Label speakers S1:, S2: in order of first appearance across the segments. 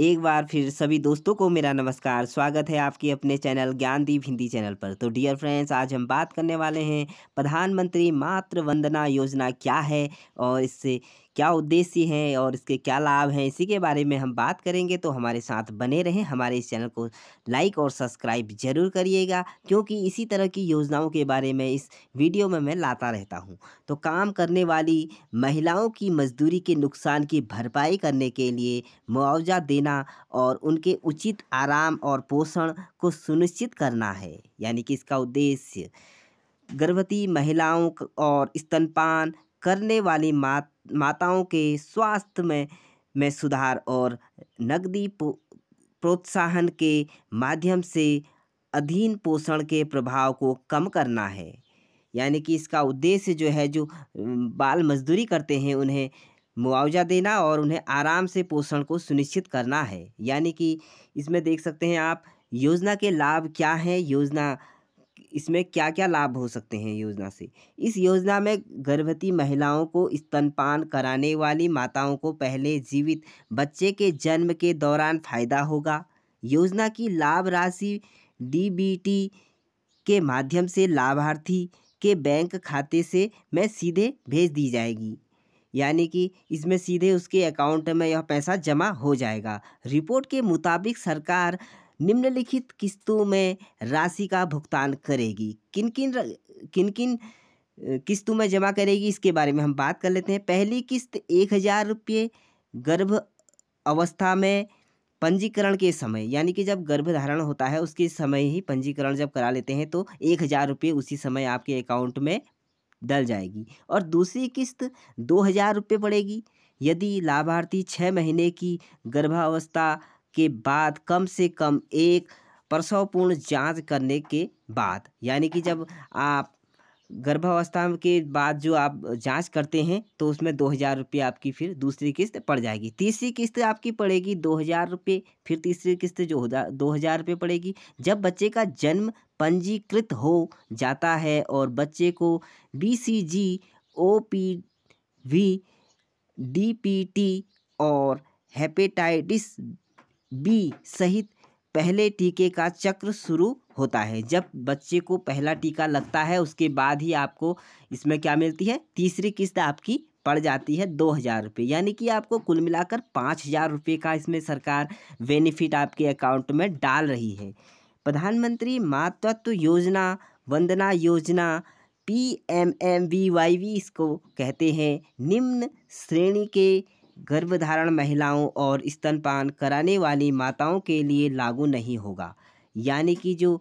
S1: एक बार फिर सभी दोस्तों को मेरा नमस्कार स्वागत है आपके अपने चैनल ज्ञानदीप हिंदी चैनल पर तो डियर फ्रेंड्स आज हम बात करने वाले हैं प्रधानमंत्री मातृ वंदना योजना क्या है और इससे क्या उद्देश्य हैं और इसके क्या लाभ हैं इसी के बारे में हम बात करेंगे तो हमारे साथ बने रहें हमारे इस चैनल को लाइक और सब्सक्राइब जरूर करिएगा क्योंकि इसी तरह की योजनाओं के बारे में इस वीडियो में मैं लाता रहता हूँ तो काम करने वाली महिलाओं की मजदूरी के नुकसान की भरपाई करने के लिए मुआवजा देना और उनके उचित आराम और पोषण को सुनिश्चित करना है यानी कि इसका उद्देश्य गर्भवती महिलाओं और स्तनपान करने वाली मात माताओं के स्वास्थ्य में में सुधार और नकदी प्रोत्साहन के माध्यम से अधीन पोषण के प्रभाव को कम करना है यानी कि इसका उद्देश्य जो है जो बाल मजदूरी करते हैं उन्हें मुआवजा देना और उन्हें आराम से पोषण को सुनिश्चित करना है यानी कि इसमें देख सकते हैं आप योजना के लाभ क्या हैं योजना इसमें क्या क्या लाभ हो सकते हैं योजना से इस योजना में गर्भवती महिलाओं को स्तनपान कराने वाली माताओं को पहले जीवित बच्चे के जन्म के दौरान फायदा होगा योजना की लाभ राशि डीबीटी के माध्यम से लाभार्थी के बैंक खाते से मैं सीधे भेज दी जाएगी यानी कि इसमें सीधे उसके अकाउंट में यह पैसा जमा हो जाएगा रिपोर्ट के मुताबिक सरकार निम्नलिखित किस्तों में राशि का भुगतान करेगी किन किन किन किन किस्तों में जमा करेगी इसके बारे में हम बात कर लेते हैं पहली किस्त एक हज़ार रुपये गर्भ अवस्था में पंजीकरण के समय यानी कि जब गर्भधारण होता है उसके समय ही पंजीकरण जब करा लेते हैं तो एक हज़ार रुपये उसी समय आपके अकाउंट में डल जाएगी और दूसरी किस्त दो हज़ार रुपये पड़ेगी यदि लाभार्थी छः महीने की गर्भावस्था के बाद कम से कम एक प्रसवपूर्ण जांच करने के बाद यानी कि जब आप गर्भावस्था के बाद जो आप जांच करते हैं तो उसमें दो हज़ार रुपये आपकी फिर दूसरी किस्त पड़ जाएगी तीसरी किस्त आपकी पड़ेगी दो हज़ार रुपये फिर तीसरी किस्त जो हो दो हज़ार रुपये पड़ेगी जब बच्चे का जन्म पंजीकृत हो जाता है और बच्चे को B C G O P V D P T और हेपेटाइटिस बी सहित पहले टीके का चक्र शुरू होता है जब बच्चे को पहला टीका लगता है उसके बाद ही आपको इसमें क्या मिलती है तीसरी किस्त आपकी पड़ जाती है दो हज़ार रुपये यानी कि आपको कुल मिलाकर पाँच हज़ार रुपये का इसमें सरकार बेनिफिट आपके अकाउंट में डाल रही है प्रधानमंत्री मातृत्व योजना वंदना योजना P M M V Y V इसको कहते हैं निम्न श्रेणी के गर्भधारण महिलाओं और स्तनपान कराने वाली माताओं के लिए लागू नहीं होगा यानी कि जो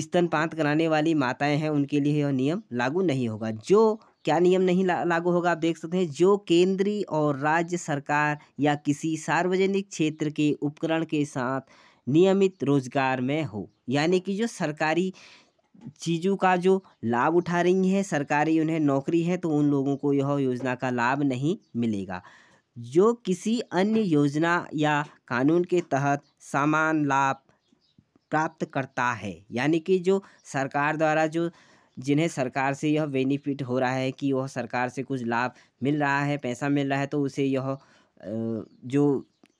S1: स्तनपान कराने वाली माताएं हैं उनके लिए यह नियम लागू नहीं होगा जो क्या नियम नहीं ला, लागू होगा आप देख सकते हैं जो केंद्रीय और राज्य सरकार या किसी सार्वजनिक क्षेत्र के उपकरण के साथ नियमित रोजगार में हो यानी कि जो सरकारी चीज़ों का जो लाभ उठा रही हैं सरकारी उन्हें नौकरी है तो उन लोगों को यह योजना का लाभ नहीं मिलेगा जो किसी अन्य योजना या कानून के तहत समान लाभ प्राप्त करता है यानी कि जो सरकार द्वारा जो जिन्हें सरकार से यह बेनिफिट हो रहा है कि वह सरकार से कुछ लाभ मिल रहा है पैसा मिल रहा है तो उसे यह जो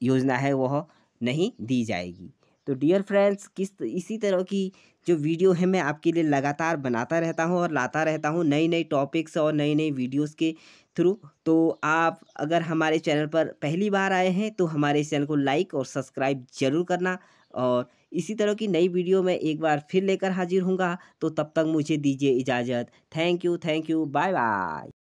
S1: योजना है वह नहीं दी जाएगी तो डियर फ्रेंड्स किस इसी तरह की जो वीडियो है मैं आपके लिए लगातार बनाता रहता हूँ और लाता रहता हूँ नई नई टॉपिक्स और नई नई वीडियोस के थ्रू तो आप अगर हमारे चैनल पर पहली बार आए हैं तो हमारे चैनल को लाइक और सब्सक्राइब जरूर करना और इसी तरह की नई वीडियो में एक बार फिर लेकर हाजिर हूँगा तो तब तक मुझे दीजिए इजाज़त thank you thank you bye bye